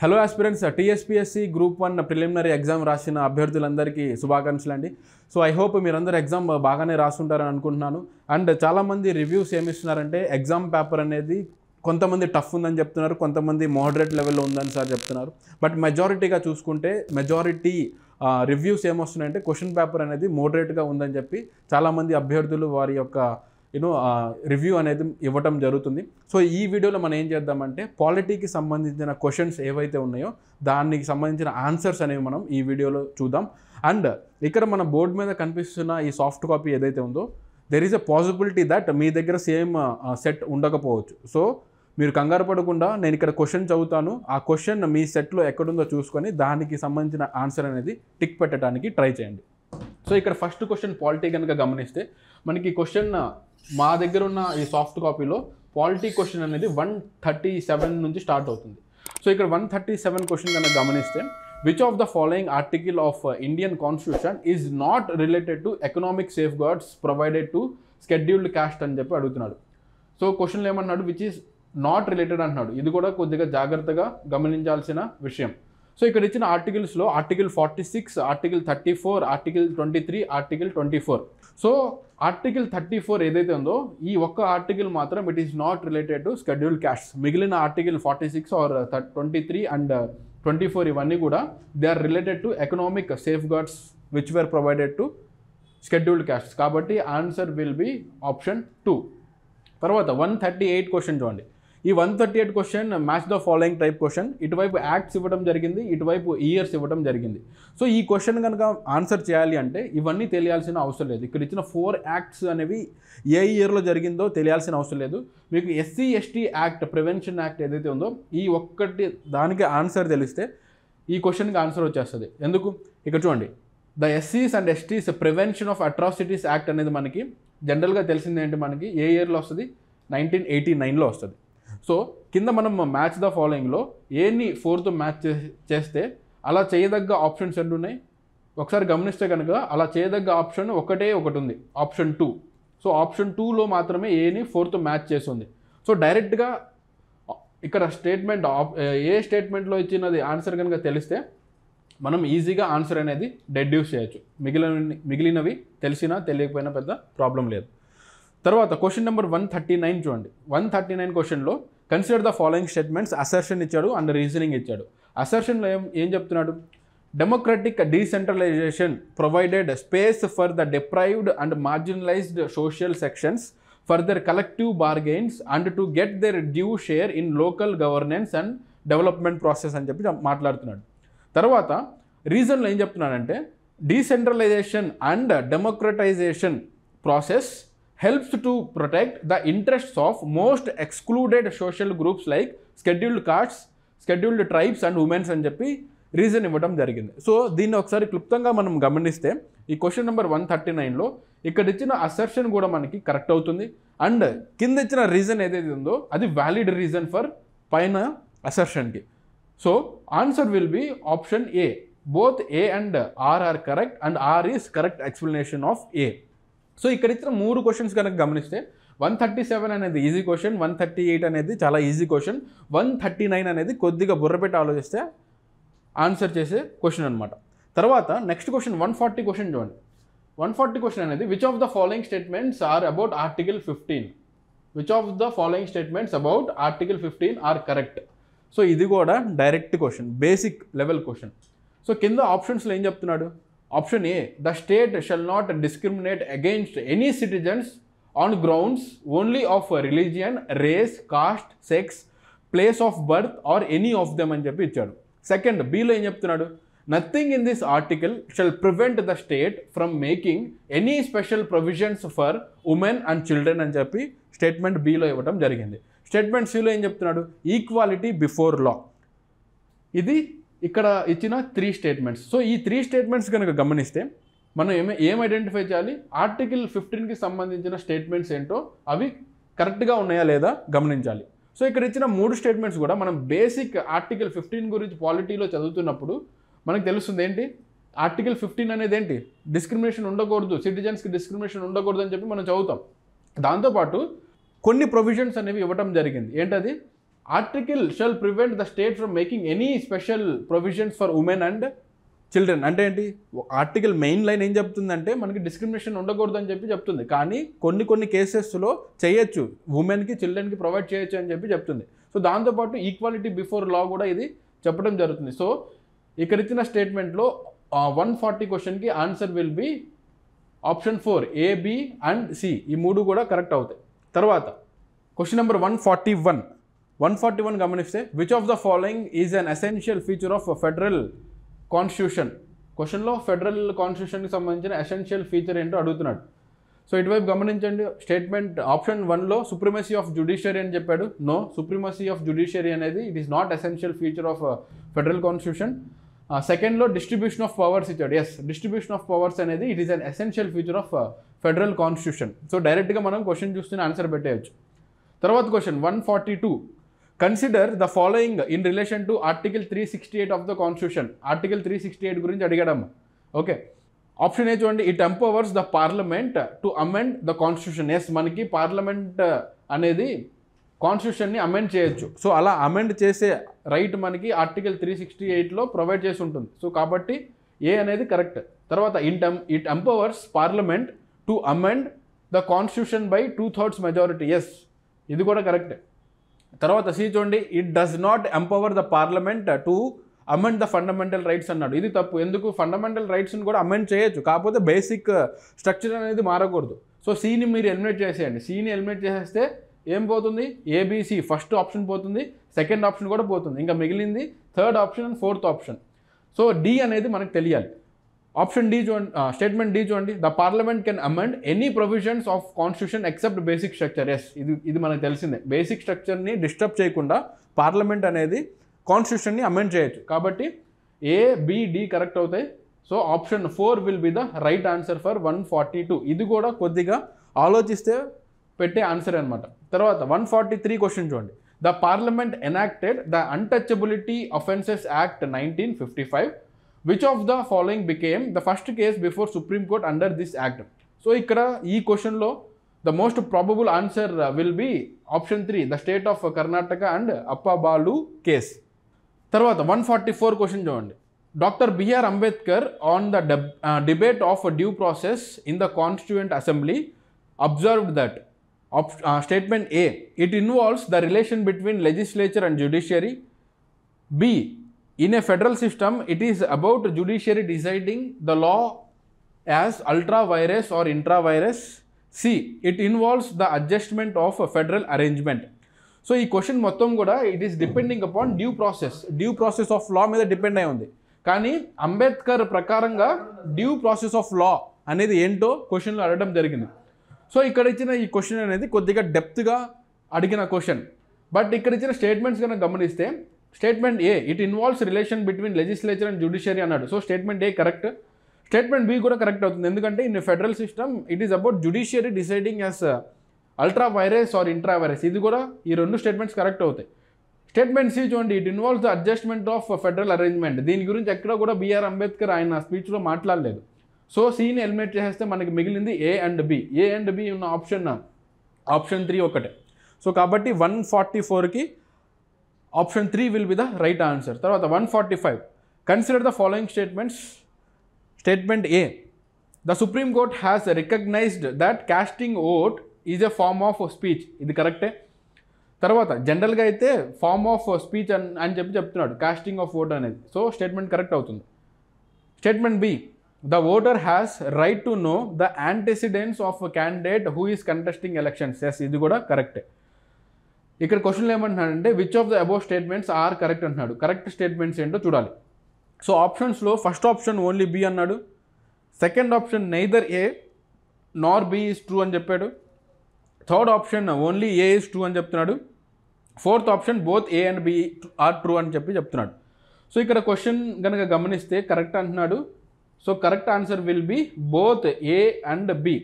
hello aspirants TSPSC group one preliminary exam రాసిన అభ్యర్థులందరికీ శుభాకాంక్షలు అండి సో ఐ హోప్ మీరందరూ ఎగ్జామ్ uh, బాగానే రాసుంటారని అనుకుంటున్నాను అండ్ చాలామంది రివ్యూస్ ఏమి ఇస్తున్నారంటే ఎగ్జామ్ పేపర్ అనేది కొంతమంది టఫ్ ఉందని చెప్తున్నారు కొంతమంది మోడరేట్ లెవెల్లో ఉందని సార్ చెప్తున్నారు బట్ మెజారిటీగా చూసుకుంటే మెజారిటీ రివ్యూస్ uh, ఏమొస్తున్నాయంటే క్వశ్చన్ పేపర్ అనేది మోడరేట్గా ఉందని చెప్పి చాలామంది అభ్యర్థులు వారి యొక్క యూనో రివ్యూ అనేది ఇవ్వటం జరుగుతుంది సో ఈ వీడియోలో మనం ఏం చేద్దామంటే పాలిటీకి సంబంధించిన క్వశ్చన్స్ ఏవైతే ఉన్నాయో దానికి సంబంధించిన ఆన్సర్స్ అనేవి మనం ఈ వీడియోలో చూద్దాం అండ్ ఇక్కడ మన బోర్డు మీద కనిపిస్తున్న ఈ సాఫ్ట్ కాపీ ఏదైతే ఉందో there is a possibility that మీ దగ్గర సేమ్ సెట్ ఉండకపోవచ్చు సో మీరు కంగారు పడకుండా నేను ఇక్కడ క్వశ్చన్ చదువుతాను ఆ క్వశ్చన్ మీ సెట్లో ఎక్కడుందో చూసుకొని దానికి సంబంధించిన ఆన్సర్ అనేది టిక్ పెట్టడానికి ట్రై చేయండి సో ఇక్కడ ఫస్ట్ క్వశ్చన్ పాలిటీ కనుక గమనిస్తే మనకి క్వశ్చన్ మా దగ్గర ఉన్న ఈ సాఫ్ట్ కాపీలో పాలిటీ క్వశ్చన్ అనేది వన్ థర్టీ సెవెన్ నుంచి స్టార్ట్ అవుతుంది సో ఇక్కడ వన్ థర్టీ సెవెన్ క్వశ్చన్ కనుక గమనిస్తే which of the following article of Indian constitution is not related to economic safeguards provided to scheduled caste అని చెప్పి అడుగుతున్నాడు సో క్వశ్చన్లు ఏమన్నాడు విచ్ ఈస్ నాట్ రిలేటెడ్ అంటున్నాడు ఇది కూడా కొద్దిగా జాగ్రత్తగా గమనించాల్సిన విషయం సో ఇక్కడ ఇచ్చిన ఆర్టికల్స్లో article forty six article thirty four article twenty three article twenty four so article thirty four ఏదైతే ఉందో ఈ ఒక్క ఆర్టికల్ మాత్రం it is not related to schedule caste మిగిలిన article forty six or twenty three and twenty four ఇవన్నీ కూడా they are related to economic safeguards which were provided to scheduled caste కాబట్టి answer will be option two తర్వాత one thirty eight question చూడండి ఈ one thirty eight question match the following type question ఇటువైపు acts ఇవ్వడం జరిగింది ఇటువైపు years ఇవ్వడం జరిగింది సో ఈ క్వశ్చన్ కనుక ఆన్సర్ చేయాలి అంటే ఇవన్నీ తెలియాల్సిన అవసరం లేదు ఇక్కడ ఇచ్చిన ఫోర్ యాక్ట్స్ అనేవి ఏ ఇయర్లో జరిగిందో తెలియాల్సిన అవసరం లేదు మీకు SC ST act prevention act ఏదైతే ఉందో ఈ ఒక్కటి దానికి ఆన్సర్ తెలిస్తే ఈ క్వశ్చన్కి ఆన్సర్ వచ్చేస్తుంది ఎందుకు ఇక్కడ చూడండి ద ఎస్సీస్ and STs prevention of atrocities act అనేది మనకి జనరల్గా తెలిసింది ఏంటి మనకి ఏ ఇయర్లో వస్తుంది నైన్టీన్ ఎయిటీ నైన్లో వస్తుంది సో కింద మనం మ్యాచ్ ద ఫాలోయింగ్లో ఏని ఫోర్తో మ్యాచ్ చేస్తే అలా చేయదగ్గ ఆప్షన్స్ ఎన్ని ఉన్నాయి ఒకసారి గమనిస్తే కనుక అలా చేయదగ్గ ఆప్షన్ ఒకటే ఒకటి ఉంది ఆప్షన్ టూ సో ఆప్షన్ టూలో మాత్రమే ఏని ఫోర్త్ మ్యాచ్ చేస్తుంది సో డైరెక్ట్గా ఇక్కడ స్టేట్మెంట్ ఏ స్టేట్మెంట్లో ఇచ్చినది ఆన్సర్ కనుక తెలిస్తే మనం ఈజీగా ఆన్సర్ అనేది డెడ్యూస్ చేయొచ్చు మిగిలిన మిగిలినవి తెలిసినా తెలియకపోయినా పెద్ద ప్రాబ్లం లేదు తర్వాత question number one thirty nine చూడండి వన్ థర్టీ నైన్ క్వశ్చన్లో consider the following statements assertion ఇచ్చాడు అండ్ రీజనింగ్ ఇచ్చాడు అసర్షన్లో ఏం ఏం చెప్తున్నాడు democratic decentralisation provided space for the deprived and marginalised social sections for their collective bargains and to get their due share in local governance and development process అని చెప్పి మాట్లాడుతున్నాడు తర్వాత రీజన్లో ఏం చెప్తున్నాడంటే decentralisation and democratisation process helps to protect the interests of most excluded social groups like scheduled castes, scheduled tribes and womens అని చెప్పి reason ఇవ్వడం జరిగింది సో దీన్ని ఒకసారి క్లుప్తంగా మనం గమనిస్తే ఈ క్వశ్చన్ నెంబర్ వన్ థర్టీ నైన్లో ఇక్కడ ఇచ్చిన అసర్షన్ కూడా మనకి కరెక్ట్ అవుతుంది అండ్ కింద ఇచ్చిన రీజన్ ఏదైతే ఉందో అది వ్యాలిడ్ రీజన్ ఫర్ పైన అసర్షన్కి so answer will be option A both A and R are correct and R is correct explanation of A so ఇక్కడ ఇచ్చిన మూడు క్వశ్చన్స్ కనుక గమనిస్తే వన్ థర్టీ సెవెన్ అనేది easy question one thirty eight అనేది చాలా easy question one thirty nine అనేది కొద్దిగా బుర్రపెట్టి ఆలోచిస్తే ఆన్సర్ చేసే క్వశ్చన్ అనమాట తర్వాత next question one forty question చూడండి వన్ ఫార్టీ క్వశ్చన్ అనేది which of the following statements are about article fifteen which of the following statements about article fifteen are correct so ఇది కూడా direct question basic level question so కింద ఆప్షన్స్లో ఏం చెప్తున్నాడు option A the state shall not discriminate against any citizens on grounds only of religion race caste sex place of birth or any of them అని చెప్పి ఇచ్చాడు second బీలో ఏం చెప్తున్నాడు nothing in this article shall prevent the state from making any special provisions for women and children అని చెప్పి statement బీలో ఇవ్వడం జరిగింది స్టేట్మెంట్ సిలో ఏం చెప్తున్నాడు ఈక్వాలిటీ బిఫోర్ లా ఇది ఇక్కడ ఇచ్చిన త్రీ స్టేట్మెంట్స్ సో ఈ త్రీ స్టేట్మెంట్స్ కనుక గమనిస్తే మనం ఏమే ఏం ఐడెంటిఫై చేయాలి ఆర్టికల్ ఫిఫ్టీన్కి సంబంధించిన స్టేట్మెంట్స్ ఏంటో అవి కరెక్ట్గా ఉన్నాయా లేదా గమనించాలి సో ఇక్కడ ఇచ్చిన మూడు స్టేట్మెంట్స్ కూడా మనం బేసిక్ ఆర్టికల్ ఫిఫ్టీన్ గురించి పాలిటీలో చదువుతున్నప్పుడు మనకు తెలుస్తుంది ఏంటి ఆర్టికల్ ఫిఫ్టీన్ అనేది ఏంటి డిస్క్రిమినేషన్ ఉండకూడదు సిటిజన్స్కి డిస్క్రిమినేషన్ ఉండకూడదు అని చెప్పి మనం చదువుతాం దాంతోపాటు కొన్ని ప్రొవిజన్స్ అనేవి ఇవ్వటం జరిగింది ఏంటది article shall prevent the state from making any special provisions for women and children అంటే ఏంటి ఆర్టికల్ మెయిన్ లైన్ ఏం చెప్తుందంటే మనకి డిస్క్రిమినేషన్ ఉండకూడదు అని చెప్పి చెప్తుంది కానీ కొన్ని కొన్ని కేసెస్లో చేయొచ్చు ఉమెన్కి చిల్డ్రన్కి ప్రొవైడ్ చేయొచ్చు అని చెప్పి చెప్తుంది సో దాంతోపాటు ఈక్వాలిటీ బిఫోర్ లా కూడా ఇది చెప్పడం జరుగుతుంది సో ఇక్కడ ఇచ్చిన స్టేట్మెంట్లో వన్ ఫార్టీ క్వశ్చన్కి answer will be option four A B and C ఈ మూడు కూడా కరెక్ట్ అవుతాయి తర్వాత question number one forty one one forty one గమనిస్తే which of the following is an essential feature of federal constitution క్వశ్చన్లో ఫెడరల్ కాన్స్టిట్యూషన్కి సంబంధించిన ఎసెన్షియల్ ఫీచర్ ఏంటో అడుగుతున్నాడు సో ఇటువైపు గమనించండి స్టేట్మెంట్ ఆప్షన్ వన్లో సుప్రీమసీ ఆఫ్ జ్యుడిషియరీ అని చెప్పాడు నో సుప్రిమసీ ఆఫ్ జ్యుడిషియరీ అనేది it is not essential feature of federal constitution సెకండ్లో డిస్ట్రిబ్యూషన్ ఆఫ్ పవర్స్ ఇచ్చాడు ఎస్ డిస్ట్రిబ్యూషన్ ఆఫ్ పవర్స్ అనేది it is an essential feature of federal constitution so డైరెక్ట్గా మనం question చూస్తున్న answer పెట్టేయచ్చు తర్వాత question one forty two consider the following in relation to article three sixty eight of the constitution article three sixty eight గురించి అడిగడం okay option A చూడండి it empowers the parliament to amend the constitution yes మనకి parliament అనేది కాన్స్టిట్యూషన్ని amend చేయొచ్చు so అలా amend చేసే right మనకి ఆర్టికల్ త్రీ సిక్స్టీ ఎయిట్లో ప్రొవైడ్ చేసి ఉంటుంది సో కాబట్టి ఏ అనేది కరెక్ట్ తర్వాత item it empowers parliament to amend the constitution by two thirds majority yes ఇది కూడా కరెక్టే తర్వాత సీ చూడండి it does not empower the parliament to amend the fundamental rights అన్నాడు ఇది తప్పు ఎందుకు ఫండమెంటల్ రైట్స్ని కూడా అమెండ్ చేయొచ్చు కాకపోతే బేసిక్ స్ట్రక్చర్ uh, అనేది మారకూడదు సో సీని మీరు ఎలిమినేట్ చేసేయండి సీని ఎలిమినేట్ చేసేస్తే ఏం పోతుంది ఏబీసీ ఫస్ట్ ఆప్షన్ పోతుంది సెకండ్ ఆప్షన్ కూడా పోతుంది ఇంకా మిగిలింది third option and fourth option so D అనేది మనకు తెలియాలి ఆప్షన్ డి చూడండి స్టేట్మెంట్ డి చూడండి the parliament can amend any provisions of constitution except basic structure yes ఇది ఇది మనకు తెలిసిందే బేసిక్ స్ట్రక్చర్ని డిస్టర్బ్ చేయకుండా పార్లమెంట్ అనేది కాన్స్టిట్యూషన్ని అమెండ్ చేయొచ్చు కాబట్టి ఏ డి కరెక్ట్ అవుతాయి so option four will be the right answer for one forty two ఇది కూడా కొద్దిగా ఆలోచిస్తే పెట్టే ఆన్సర్ అనమాట తర్వాత వన్ ఫార్టీ త్రీ క్వశ్చన్ చూడండి the parliament enacted the untouchability offences act nineteen fifty five which of the following became the first case before Supreme Court under this act so ఇక్కడ ఈ క్వశ్చన్లో the most probable answer will be option three the state of Karnataka and Appa Balu case తర్వాత one forty four question చూడండి doctor B R Ambedkar on the debate of due process in the constituent assembly observed that statement A it involves the relation between legislature and judiciary B in a federal system it is about judiciary deciding the law as ultra vires or intra vires C it involves the adjustment of federal arrangement so ఈ question మొత్తం కూడా it is depending upon due process due process of law మీద depend అయి ఉంది కానీ అంబేద్కర్ ప్రకారంగా due process of లా అనేది ఏంటో క్వశ్చన్లో అడగడం జరిగింది సో ఇక్కడ ఇచ్చిన ఈ క్వశ్చన్ అనేది కొద్దిగా డెప్త్గా అడిగిన క్వశ్చన్ బట్ ఇక్కడ ఇచ్చిన స్టేట్మెంట్స్ కనుక గమనిస్తే statement A it involves relation between legislature and judiciary అన్నాడు so statement A correct statement B కూడా కరెక్ట్ అవుతుంది ఎందుకంటే in federal system it is about judiciary deciding as ultra vires or intra vires ఇది కూడా ఈ రెండు స్టేట్మెంట్స్ కరెక్ట్ అవుతాయి statement C చూడండి it involves the adjustment of federal arrangement దీని గురించి ఎక్కడ కూడా బీఆర్ అంబేద్కర్ ఆయన స్పీచ్లో మాట్లాడలేదు సో సీని ఎలిమినేట్ చేసేస్తే మనకి మిగిలింది A and B A and B ఉన్న ఆప్షన్ ఆప్షన్ త్రీ ఒకటే సో కాబట్టి వన్ ఫార్టీ ఫోర్కి option three will be the right answer తర్వాత one forty five consider the following statements statement A the Supreme Court has recognised that casting vote is a form of speech ఇది కరెక్టే తర్వాత జనరల్గా అయితే form of speech అని అని చెప్పి చెప్తున్నాడు కాస్టింగ్ ఆఫ్ ఓట్ అనేది సో స్టేట్మెంట్ కరెక్ట్ అవుతుంది statement B the voter has right to know the antecedents of candidate who is contesting elections yes ఇది కూడా కరెక్టే ఇక్కడ క్వశ్చన్లు ఏమంటున్నాడంటే which of the above statements are correct అంటున్నాడు కరెక్ట్ స్టేట్మెంట్స్ ఏంటో చూడాలి సో ఆప్షన్స్లో ఫస్ట్ ఆప్షన్ ఓన్లీ బి అన్నాడు second option neither A nor B is true అని చెప్పాడు third option only A is true అని చెప్తున్నాడు fourth option both A and B are true అని చెప్పి చెప్తున్నాడు సో ఇక్కడ క్వశ్చన్ కనుక గమనిస్తే కరెక్ట్ అంటున్నాడు so correct answer will be both A and B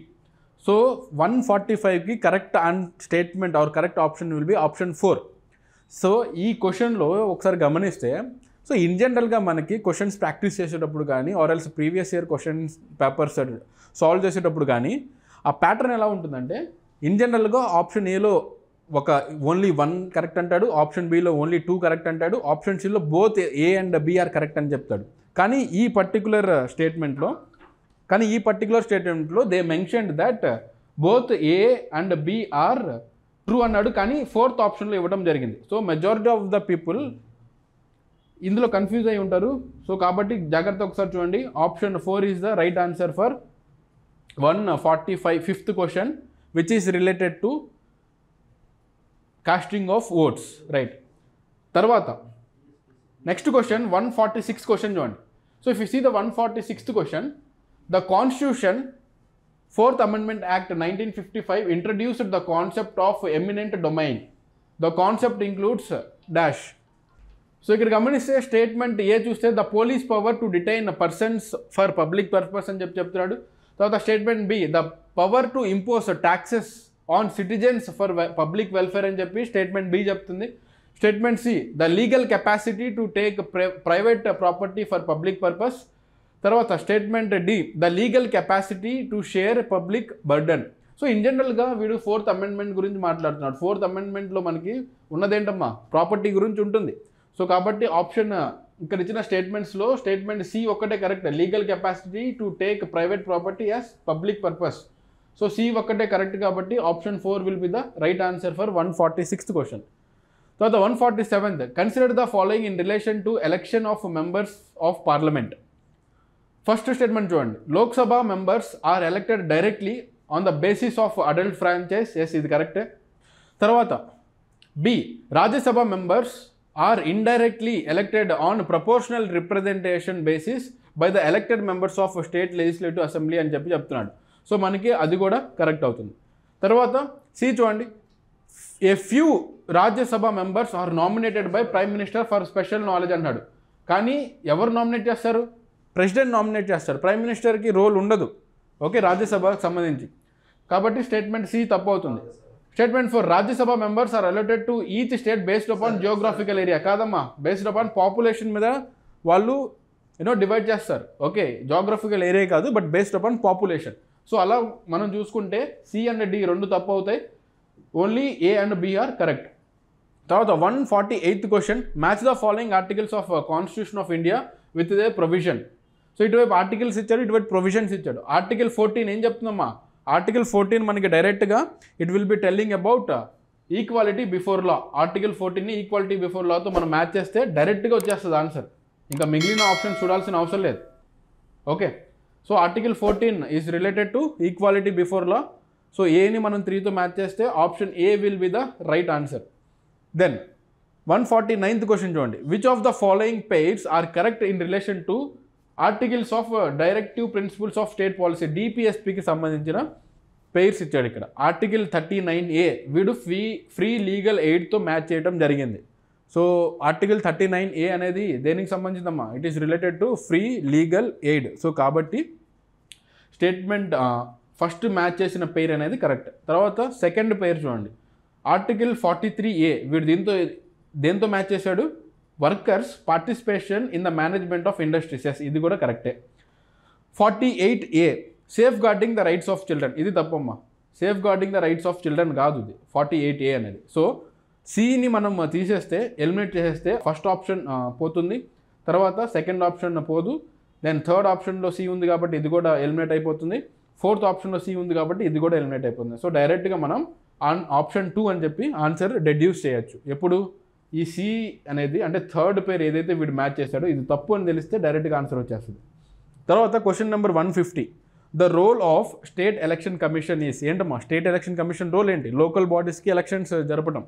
so one forty ఫైవ్కి correct on statement or correct option will be option four so ఈ క్వశ్చన్లో ఒకసారి గమనిస్తే సో ఇన్ జనరల్గా మనకి క్వశ్చన్స్ ప్రాక్టీస్ చేసేటప్పుడు కానీ or else previous year questions papers solve చేసేటప్పుడు కానీ ఆ ప్యాటర్న్ ఎలా ఉంటుందంటే ఇన్ జనరల్గా ఆప్షన్ ఏలో ఒక ఓన్లీ వన్ కరెక్ట్ అంటాడు ఆప్షన్ బిలో ఓన్లీ టూ కరెక్ట్ అంటాడు ఆప్షన్ సిలో both A and B are correct అని చెప్తాడు కానీ ఈ పర్టికులర్ స్టేట్మెంట్లో కానీ ఈ పర్టికులర్ స్టేట్మెంట్లో they mention that both A and B are true అన్నాడు కానీ ఫోర్త్ ఆప్షన్లో ఇవ్వడం జరిగింది so majority of the people ఇందులో కన్ఫ్యూజ్ అయి ఉంటారు సో కాబట్టి జాగ్రత్త ఒకసారి చూడండి option four is the right answer for one forty five fifth question which is related to casting of votes right తర్వాత next question one forty six question చూడండి so if you see the one forty sixth question the constitution fourth amendment act 1955 introduced the concept of eminent domain the concept includes uh, dash so the ikkada gamanisthe statement a chuste the police power to detain persons for public purpose ani cheptunadu tarvata statement b the power to impose taxes on citizens for public welfare and cheppi statement b cheptundi statement c the legal capacity to take private property for public purpose తర్వాత statement D the legal capacity to share public burden so in జనరల్గా వీడు fourth amendment గురించి మాట్లాడుతున్నాడు fourth అమెండ్మెంట్లో మనకి ఉన్నదేంటమ్మా property గురించి ఉంటుంది so కాబట్టి option ఇక్కడ ఇచ్చిన స్టేట్మెంట్స్లో స్టేట్మెంట్ సి ఒక్కటే correct legal capacity to take private property as public purpose so C ఒక్కటే కరెక్ట్ కాబట్టి option four will be the right answer for one forty sixth question తర్వాత one forty seventh consider the following in relation to election of members of parliament first statement చూడండి Lok Sabha members are elected directly on the basis of adult franchise yes ఇది కరెక్టే తర్వాత B Rajya Sabha members are indirectly elected on proportional representation basis by the elected members of state legislative assembly అని చెప్పి చెప్తున్నాడు so మనకి అది కూడా కరెక్ట్ అవుతుంది తర్వాత సి చూడండి a few Rajya Sabha members are nominated by prime minister for special knowledge అన్నాడు కానీ ఎవరు నామినేట్ చేస్తారు ప్రెసిడెంట్ నామినేట్ చేస్తారు ప్రైమ్ మినిస్టర్కి రోల్ ఉండదు ఓకే రాజ్యసభకు సంబంధించి కాబట్టి స్టేట్మెంట్ సి తప్పు అవుతుంది statement four Rajya Sabha members are allotted to each state based upon geographical area కాదమ్మా బేస్డ్ అపాన్ పాపులేషన్ మీద వాళ్ళు యూనో డివైడ్ చేస్తారు ఓకే జియోగ్రఫికల్ ఏరియా కాదు but based upon population so అలా మనం చూసుకుంటే సి అండ్ డి రెండు తప్పు అవుతాయి only A and B are correct తర్వాత one forty eighth question match the following articles of constitution of India with the provision so ఇటువైపు articles ఇచ్చాడు ఇటువైపు ప్రొవిజన్స్ ఇచ్చాడు ఆర్టికల్ ఫోర్టీన్ ఏం చెప్తుందమ్మా ఆర్టికల్ ఫోర్టీన్ మనకి డైరెక్ట్గా it will be telling about equality before law article ఫోర్టీన్ని equality before లాతో మనం మ్యాచ్ చేస్తే డైరెక్ట్గా వచ్చేస్తుంది ఆన్సర్ ఇంకా మిగిలిన ఆప్షన్ చూడాల్సిన అవసరం లేదు okay so article fourteen is related to equality before law so ఏని మనం త్రీతో మ్యాచ్ చేస్తే option A will be the right answer then one forty ninth question చూడండి which of the following pairs are correct in relation to articles of uh, directive principles of state policy డిపిఎస్పికి సంబంధించిన pairs ఇచ్చాడు ఇక్కడ article thirty nine A వీడు free free legal ఎయిడ్తో match చేయడం జరిగింది so article thirty nine A అనేది దేనికి సంబంధించిందమ్మా it is related to free legal aid so కాబట్టి స్టేట్మెంట్ ఫస్ట్ uh, మ్యాచ్ చేసిన పేరు అనేది కరెక్ట్ తర్వాత సెకండ్ పేరు చూడండి ఆర్టికల్ ఫార్టీ త్రీ ఏ వీడు దీంతో దేంతో మ్యాచ్ చేశాడు workers participation in the management of industries yes ఇది కూడా కరెక్టే forty eight A safeguarding the rights of children ఇది తప్పమ్మా safeguarding the rights of children కాదు ఇది ఫార్టీ ఎయిట్ ఏ అనేది సో సిని మనం తీసేస్తే ఎలిమినేట్ చేసేస్తే ఫస్ట్ ఆప్షన్ పోతుంది తర్వాత సెకండ్ ఆప్షన్ పోదు దెన్ థర్డ్ ఆప్షన్లో సి ఉంది కాబట్టి ఇది కూడా ఎలిమినేట్ అయిపోతుంది ఫోర్త్ ఆప్షన్లో సి ఉంది కాబట్టి ఇది కూడా ఎలిమినేట్ అయిపోతుంది సో డైరెక్ట్గా మనం ఆన్ ఆప్షన్ టూ అని చెప్పి ఆన్సర్ డెడ్యూస్ చేయొచ్చు ఎప్పుడు ఈ సి అనేది అంటే థర్డ్ పేర్ ఏదైతే వీడు మ్యాచ్ చేశాడో ఇది తప్పు అని తెలిస్తే డైరెక్ట్గా ఆన్సర్ వచ్చేస్తుంది తర్వాత question number one fifty the role of state election commission is ఏంటమ్మా స్టేట్ ఎలక్షన్ కమిషన్ రోల్ ఏంటి లోకల్ బాడీస్కి ఎలక్షన్స్ జరపడం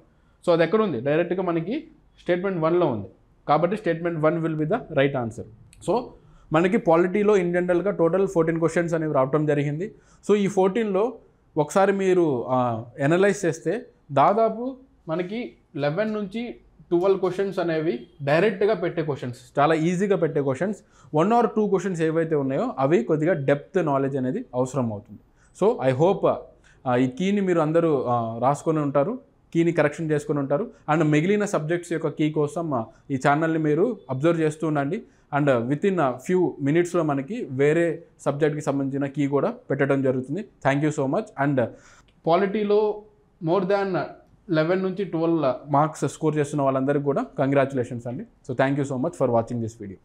సో అది ఎక్కడ ఉంది డైరెక్ట్గా మనకి స్టేట్మెంట్ వన్లో ఉంది కాబట్టి statement one will be the right answer so మనకి పాలిటీలో ఇన్ జనరల్గా టోటల్ ఫోర్టీన్ క్వశ్చన్స్ అనేవి రావటం జరిగింది సో ఈ ఫోర్టీన్లో ఒకసారి మీరు ఎనలైజ్ చేస్తే దాదాపు మనకి లెవెన్ నుంచి ట్వెల్వ్ క్వశ్చన్స్ అనేవి డైరెక్ట్గా పెట్టే క్వశ్చన్స్ చాలా ఈజీగా పెట్టే questions one or two questions ఏవైతే ఉన్నాయో అవి కొద్దిగా డెప్త్ నాలెడ్జ్ అనేది అవసరం అవుతుంది సో ఐ హోప్ ఈ కీని మీరు అందరూ రాసుకొని ఉంటారు కీని కరెక్షన్ చేసుకొని ఉంటారు అండ్ మిగిలిన సబ్జెక్ట్స్ యొక్క కీ కోసం ఈ ఛానల్ని మీరు అబ్జర్వ్ చేస్తూ ఉండండి అండ్ విత్ ఇన్ ఫ్యూ మినిట్స్లో మనకి వేరే సబ్జెక్ట్కి సంబంధించిన కీ కూడా పెట్టడం జరుగుతుంది thank you so much and పాలిటీలో మోర్ దాన్ లెవెన్ నుంచి ట్వెల్వ్ మార్క్స్ స్కోర్ చేస్తున్న వాళ్ళందరికీ కూడా కంగ్రాచులేషన్స్ అండి so thank you so much for watching this video